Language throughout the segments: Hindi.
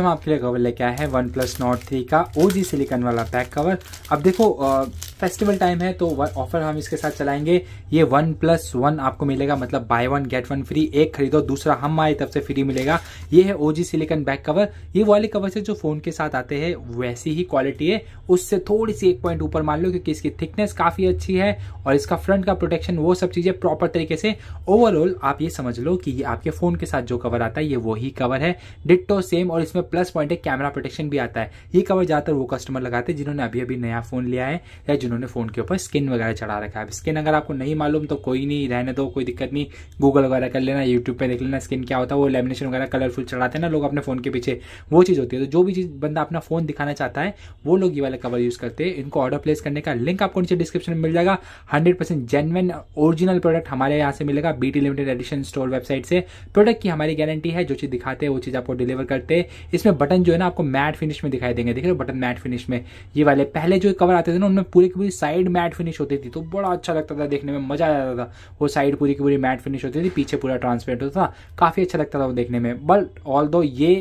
हम आपके लिए कवर लेके आए हैं वन प्लस नॉट थ्री का ओ जी सिलिकन वाला पैक कवर अब देखो फेस्टिवल टाइम है तो ऑफर हम इसके साथ चलाएंगे ये वन प्लस वन आपको मिलेगा मतलब buy one get one free एक खरीदो दूसरा हम आए तब से फ्री मिलेगा ये है ओजी सिलिकन बैक कवर ये वाले कवर से जो फोन के साथ आते हैं वैसी ही क्वालिटी है उससे थोड़ी सी एक पॉइंट ऊपर मान लो क्योंकि इसकी थिकनेस काफी अच्छी है और इसका फ्रंट का प्रोटेक्शन वो सब चीजें प्रॉपर तरीके से ओवरऑल आप ये समझ लो कि ये आपके फोन के साथ जो कवर आता है ये वही कवर है डिट्टो सेम और इसमें प्लस पॉइंट है कैमरा प्रोटेक्शन भी आता है ये कवर ज्यादातर वो कस्टमर लगाते हैं जिन्होंने अभी अभी नया फोन लिया है या जिन्होंने फ़ोन के ऊपर स्किन वगैरह चढ़ा रखा है स्किन अगर आपको नहीं मालूम तो कोई नहीं रहने दो कोई दिक्कत नहीं गूगल वगैरह कर लेना यूट्यूब पर देख लेना स्किन क्या होता है वो लेमिनेशन वगैरह कलरफुल चढ़ाते हैं ना लोग अपने फ़ोन के पीछे वो चीज़ होती है तो जो भी चीज़ बंदा अपना फ़ोन दिखाना चाहता है वो लोग ये वाला कवर यूज़ करते हैं इनको ऑर्डर प्लेस करने का लिंक आपको नीचे डिस्क्रिप्शन में मिल जाएगा hundred percent genuine original product हमारे यहाँ से मिलेगा BT limited edition store website से प्रोडक्ट की हमारी गारंटी है जो चीज़ दिखाते हैं वो चीज़ आपको डिलीवर करते हैं इसमें बटन जो है ना आपको मैट फिनिश में दिखाई देंगे देख रहे हो बटन मैट फिनिश में ये वाले पहले जो कवर आते थे ना उनमें पूरे पूरी साइड मैट फिनिश होती थी तो बड़ा अच्छा लगता था देखने में मजा आ जाता था वो साइड पूरी की पूरी मैट फिनिश होती थी पीछे पूरा ट्रांसपेरेंट होता था काफ़ी अच्छा लगता था वो देखने में बट ऑल ये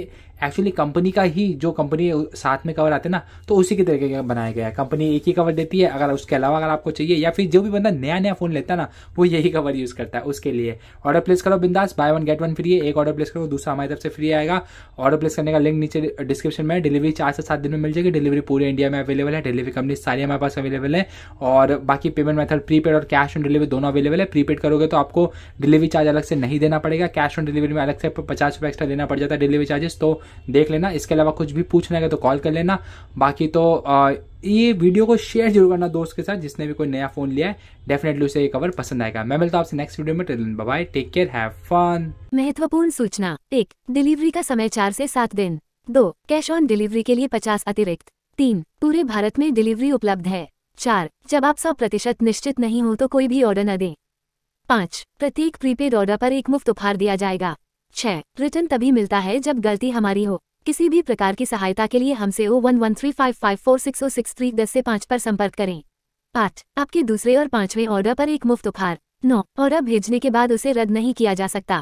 एक्चुअली कंपनी का ही जो कंपनी साथ में कवर आते ना तो उसी के तरीके का बनाया गया है कंपनी एक ही कवर देती है अगर उसके अलावा अगर आपको चाहिए या फिर जो भी बंदा नया नया फोन लेता है ना वो यही कवर यूज करता है उसके लिए ऑर्डर प्लेस करो बिंदास buy one get one free है एक ऑर्डर प्लेस करो दूसरा हमारी तरफ से फ्री आएगा ऑर्डर प्लेस करने का लिंक नीचे डिस्क्रिप्शन में डिलीवरी चार से सात दिन में मिल जाएगी डिलीवरी पूरे इंडिया में अवेलेबल है डिलीवरी कंपनी सारी हमारे पास अवेलेबल है और बाकी पेमेंट मेथड प्रीपेड और कैश ऑन डिलीवरी दोनों अवेलेबल है प्रीपेड करोगे तो आपको डिलीवरी चार्ज अलग से नहीं देना पड़ेगा कैश ऑन डिलीवरी में अलग से पचास रुपये एक्स्ट्रा देना पड़ जाता है डिलीवरी चार्जेस तो देख लेना इसके अलावा कुछ भी पूछना है तो कॉल कर लेना बाकी तो आ, ये वीडियो को शेयर जरूर करना दोस्त के साथ जिसने भी कोई नया फ़ोन लिया है डेफिनेटली उसे ये कवर पसंद आएगा मैं मिलता हूँ आपसे नेक्स्ट वीडियो में bye take care have fun महत्वपूर्ण सूचना एक डिलीवरी का समय चार से सात दिन दो कैश ऑन डिलीवरी के लिए पचास अतिरिक्त तीन पूरे भारत में डिलीवरी उपलब्ध है चार जब आप सौ प्रतिशत निश्चित नहीं हो तो कोई भी ऑर्डर न दें पाँच प्रत्येक प्रीपेड ऑर्डर पर एक मुफ्त उपहार दिया जाएगा छह रिटर्न तभी मिलता है जब गलती हमारी हो किसी भी प्रकार की सहायता के लिए हमसे O one one three five five four six O six three दस से पाँच पर संपर्क करें आठ आपके दूसरे और पांचवें ऑर्डर पर एक मुफ्त उपहार नौ ऑर्डर भेजने के बाद उसे रद्द नहीं किया जा सकता